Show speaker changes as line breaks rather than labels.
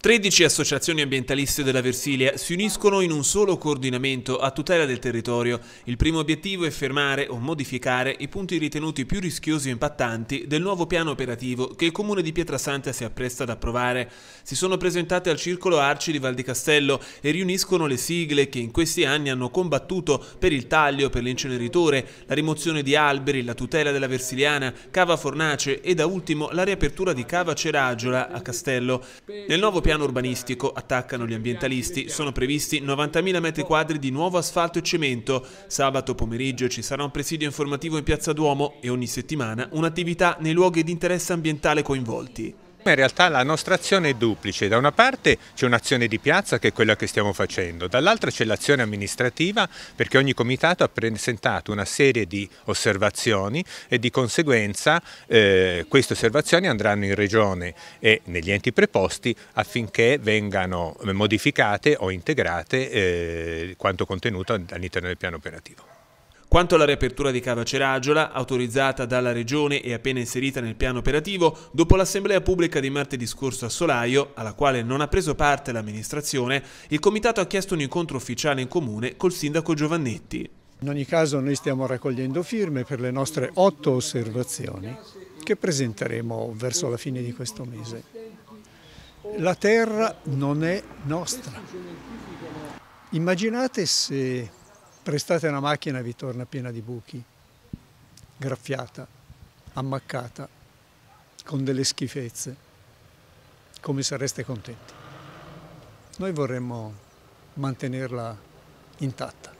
13 associazioni ambientaliste della Versilia si uniscono in un solo coordinamento a tutela del territorio. Il primo obiettivo è fermare o modificare i punti ritenuti più rischiosi e impattanti del nuovo piano operativo che il comune di Pietrasanta si appresta ad approvare. Si sono presentate al Circolo Arci di Val di Castello e riuniscono le sigle che in questi anni hanno combattuto per il taglio, per l'inceneritore, la rimozione di alberi, la tutela della Versiliana, Cava Fornace e da ultimo la riapertura di Cava Ceragiola a Castello. Nel nuovo piano piano urbanistico, attaccano gli ambientalisti, sono previsti 90.000 metri quadri di nuovo asfalto e cemento. Sabato pomeriggio ci sarà un presidio informativo in Piazza Duomo e ogni settimana un'attività nei luoghi di interesse ambientale coinvolti. In realtà la nostra azione è duplice, da
una parte c'è un'azione di piazza che è quella che stiamo facendo, dall'altra c'è l'azione amministrativa perché ogni comitato ha presentato una serie di osservazioni e di conseguenza eh, queste osservazioni andranno in regione e negli enti preposti affinché vengano modificate o integrate eh, quanto contenuto all'interno del piano operativo.
Quanto alla riapertura di Cava Ceragiola, autorizzata dalla Regione e appena inserita nel piano operativo, dopo l'assemblea pubblica di martedì scorso a Solaio, alla quale non ha preso parte l'amministrazione, il comitato ha chiesto un incontro ufficiale in comune col sindaco
Giovannetti. In ogni caso noi stiamo raccogliendo firme per le nostre otto osservazioni che presenteremo verso la fine di questo mese. La terra non è nostra. Immaginate se prestate una macchina e vi torna piena di buchi, graffiata, ammaccata, con delle schifezze, come sareste contenti. Noi vorremmo mantenerla intatta.